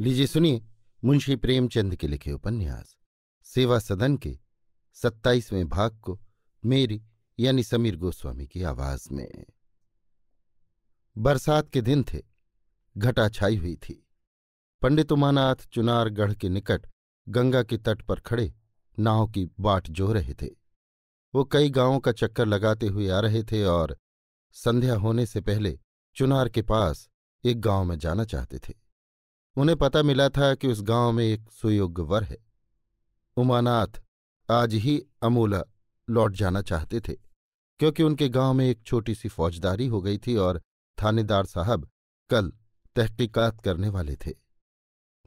लीजिए सुनिए मुंशी प्रेमचंद के लिखे उपन्यास सेवा सदन के सत्ताईसवें भाग को मेरी यानी समीर गोस्वामी की आवाज में बरसात के दिन थे घटा छाई हुई थी पंडित उमानाथ चुनारगढ़ के निकट गंगा के तट पर खड़े नाव की बाट जो रहे थे वो कई गांवों का चक्कर लगाते हुए आ रहे थे और संध्या होने से पहले चुनार के पास एक गांव में जाना चाहते थे उन्हें पता मिला था कि उस गांव में एक सुयोग्य वर है उमानाथ आज ही अमूला लौट जाना चाहते थे क्योंकि उनके गांव में एक छोटी सी फौजदारी हो गई थी और थानेदार साहब कल तहकीकात करने वाले थे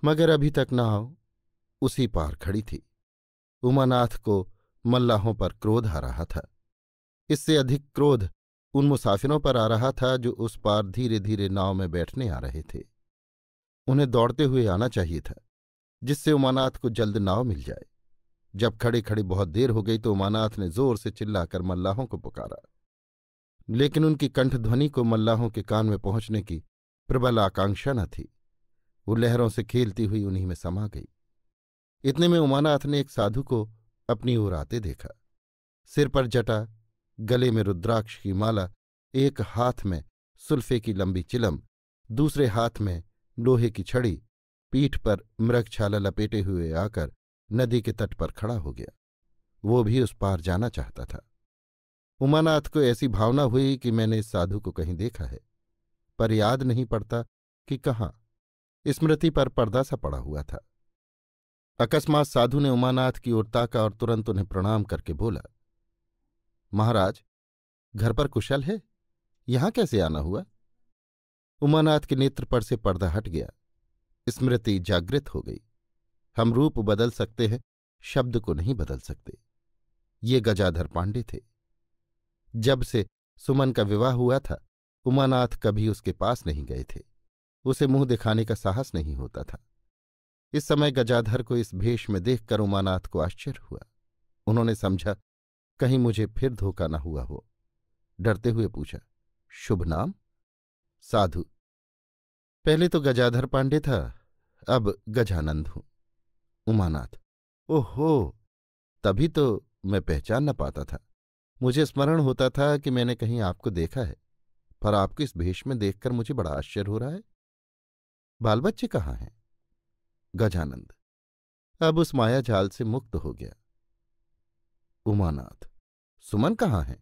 मगर अभी तक नाव उसी पार खड़ी थी उमानाथ को मल्लाहों पर क्रोध आ रहा था इससे अधिक क्रोध उन मुसाफिरों पर आ रहा था जो उस पार धीरे धीरे नाव में बैठने आ रहे थे उन्हें दौड़ते हुए आना चाहिए था जिससे उमानाथ को जल्द नाव मिल जाए जब खड़े खड़े बहुत देर हो गई तो उमानाथ ने जोर से चिल्लाकर मल्लाहों को पुकारा लेकिन उनकी कंठध्वनि को मल्लाहों के कान में पहुंचने की प्रबल आकांक्षा न थी वो लहरों से खेलती हुई उन्हीं में समा गई इतने में उमानाथ ने एक साधु को अपनी ओर आते देखा सिर पर जटा गले में रुद्राक्ष की माला एक हाथ में सुल्फे की लंबी चिलम दूसरे हाथ में लोहे की छड़ी पीठ पर मृगछाला लपेटे हुए आकर नदी के तट पर खड़ा हो गया वो भी उस पार जाना चाहता था उमानाथ को ऐसी भावना हुई कि मैंने इस साधु को कहीं देखा है पर याद नहीं पड़ता कि कहाँ स्मृति पर पर्दा सा पड़ा हुआ था अकस्मात साधु ने उमानाथ की ओर ताका और तुरंत उन्हें प्रणाम करके बोला महाराज घर पर कुशल है यहां कैसे आना हुआ उमानाथ के नेत्र पर से पर्दा हट गया स्मृति जागृत हो गई हम रूप बदल सकते हैं शब्द को नहीं बदल सकते ये गजाधर पांडे थे जब से सुमन का विवाह हुआ था उमानाथ कभी उसके पास नहीं गए थे उसे मुंह दिखाने का साहस नहीं होता था इस समय गजाधर को इस भेष में देखकर उमानाथ को आश्चर्य हुआ उन्होंने समझा कहीं मुझे फिर धोखा न हुआ हो डरते हुए पूछा शुभ नाम साधु पहले तो गजाधर पांडे था अब गजानंद हूं उमानाथ ओहो तभी तो मैं पहचान न पाता था मुझे स्मरण होता था कि मैंने कहीं आपको देखा है पर आपको इस भेष में देखकर मुझे बड़ा आश्चर्य हो रहा है बाल बच्चे कहाँ हैं गजानंद अब उस माया जाल से मुक्त हो गया उमानाथ सुमन कहाँ है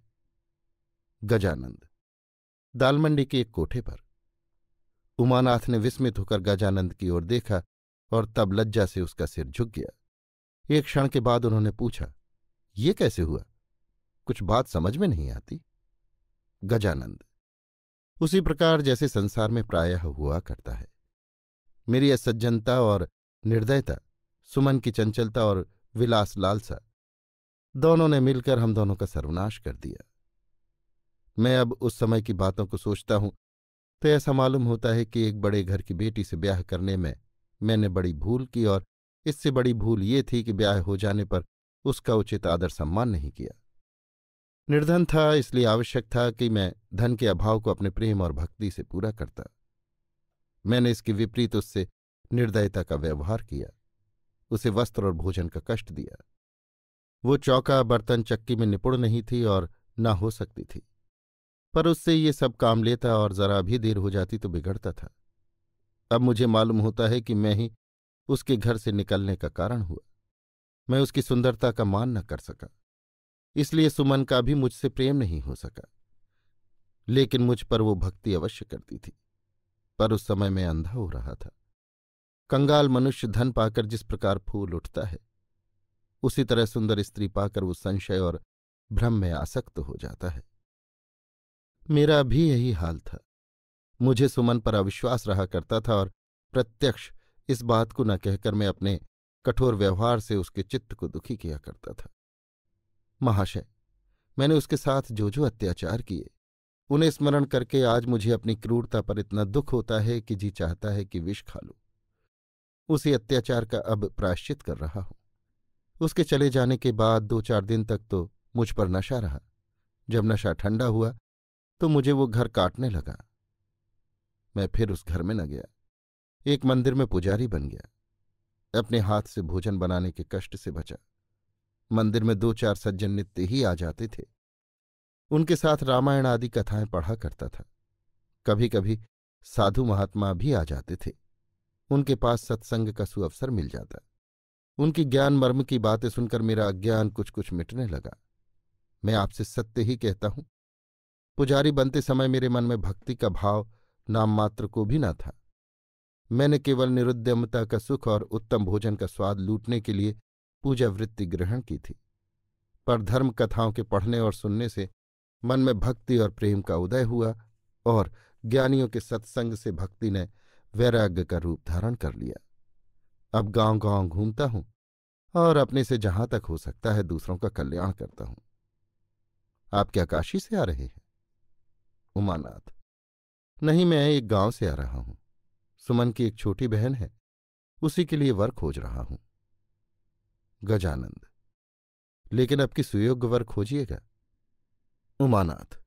गजानंद दालमंडी के एक कोठे पर उमानाथ ने विस्मित होकर गजानंद की ओर देखा और तब लज्जा से उसका सिर झुक गया एक क्षण के बाद उन्होंने पूछा ये कैसे हुआ कुछ बात समझ में नहीं आती गजानंद उसी प्रकार जैसे संसार में प्रायः हुआ करता है मेरी असज्जनता और निर्दयता सुमन की चंचलता और विलास लालसा दोनों ने मिलकर हम दोनों का सर्वनाश कर दिया मैं अब उस समय की बातों को सोचता हूं तो ऐसा मालूम होता है कि एक बड़े घर की बेटी से ब्याह करने में मैंने बड़ी भूल की और इससे बड़ी भूल ये थी कि ब्याह हो जाने पर उसका उचित आदर सम्मान नहीं किया निर्धन था इसलिए आवश्यक था कि मैं धन के अभाव को अपने प्रेम और भक्ति से पूरा करता मैंने इसके विपरीत उससे निर्दयता का व्यवहार किया उसे वस्त्र और भोजन का कष्ट दिया वो चौका बर्तन चक्की में निपुण नहीं थी और न हो सकती थी पर उससे ये सब काम लेता और जरा भी देर हो जाती तो बिगड़ता था अब मुझे मालूम होता है कि मैं ही उसके घर से निकलने का कारण हुआ मैं उसकी सुंदरता का मान न कर सका इसलिए सुमन का भी मुझसे प्रेम नहीं हो सका लेकिन मुझ पर वो भक्ति अवश्य करती थी पर उस समय मैं अंधा हो रहा था कंगाल मनुष्य धन पाकर जिस प्रकार फूल उठता है उसी तरह सुंदर स्त्री पाकर वो संशय और भ्रम में आसक्त हो जाता है मेरा भी यही हाल था मुझे सुमन पर अविश्वास रहा करता था और प्रत्यक्ष इस बात को न कहकर मैं अपने कठोर व्यवहार से उसके चित्त को दुखी किया करता था महाशय मैंने उसके साथ जो जो अत्याचार किए उन्हें स्मरण करके आज मुझे अपनी क्रूरता पर इतना दुख होता है कि जी चाहता है कि विष खा लू उसी अत्याचार का अब प्रायश्चित कर रहा हूं उसके चले जाने के बाद दो चार दिन तक तो मुझ पर नशा रहा जब नशा ठंडा हुआ तो मुझे वो घर काटने लगा मैं फिर उस घर में न गया एक मंदिर में पुजारी बन गया अपने हाथ से भोजन बनाने के कष्ट से बचा मंदिर में दो चार सज्जन नित्य ही आ जाते थे उनके साथ रामायण आदि कथाएं पढ़ा करता था कभी कभी साधु महात्मा भी आ जाते थे उनके पास सत्संग का सुअवसर मिल जाता उनकी ज्ञान मर्म की बातें सुनकर मेरा अज्ञान कुछ कुछ मिटने लगा मैं आपसे सत्य ही कहता हूं पुजारी बनते समय मेरे मन में भक्ति का भाव नाम मात्र को भी न था मैंने केवल निरुद्यमता का सुख और उत्तम भोजन का स्वाद लूटने के लिए पूजा वृत्ति ग्रहण की थी पर धर्म कथाओं के पढ़ने और सुनने से मन में भक्ति और प्रेम का उदय हुआ और ज्ञानियों के सत्संग से भक्ति ने वैराग्य का रूप धारण कर लिया अब गांव गांव घूमता हूं और अपने से जहां तक हो सकता है दूसरों का कल्याण करता हूं आप क्या काशी से आ रहे हैं उमानाथ नहीं मैं एक गांव से आ रहा हूं सुमन की एक छोटी बहन है उसी के लिए वर खोज रहा हूं गजानंद लेकिन अब की सुयोग्य वर खोजिएगा उमानाथ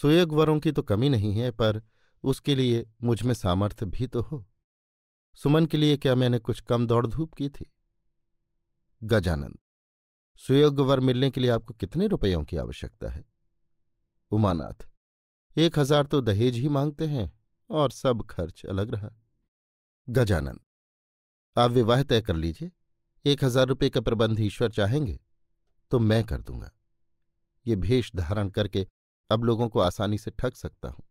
सुयोग्य वरों की तो कमी नहीं है पर उसके लिए मुझ में सामर्थ्य भी तो हो सुमन के लिए क्या मैंने कुछ कम दौड़ धूप की थी गजानंद सुयोग्य वर मिलने के लिए आपको कितने रुपयों की आवश्यकता है उमानाथ एक हजार तो दहेज ही मांगते हैं और सब खर्च अलग रहा गजानन आप विवाह तय कर लीजिए एक हजार रुपये का प्रबंध ईश्वर चाहेंगे तो मैं कर दूंगा ये भेष धारण करके अब लोगों को आसानी से ठग सकता हूं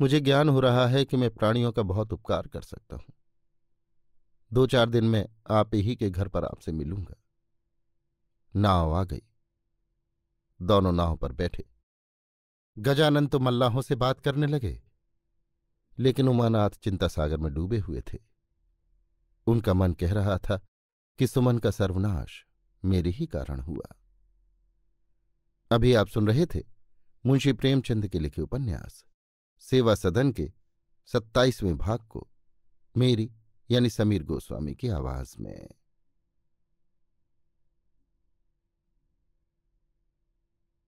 मुझे ज्ञान हो रहा है कि मैं प्राणियों का बहुत उपकार कर सकता हूं दो चार दिन में आप ही के घर पर आपसे मिलूंगा नाव आ गई दोनों नाव पर बैठे गजानन तो मल्लाहों से बात करने लगे लेकिन उमानाथ चिंता सागर में डूबे हुए थे उनका मन कह रहा था कि सुमन का सर्वनाश मेरे ही कारण हुआ अभी आप सुन रहे थे मुंशी प्रेमचंद के लिखे उपन्यास सेवा सदन के सत्ताईसवें भाग को मेरी यानी समीर गोस्वामी की आवाज में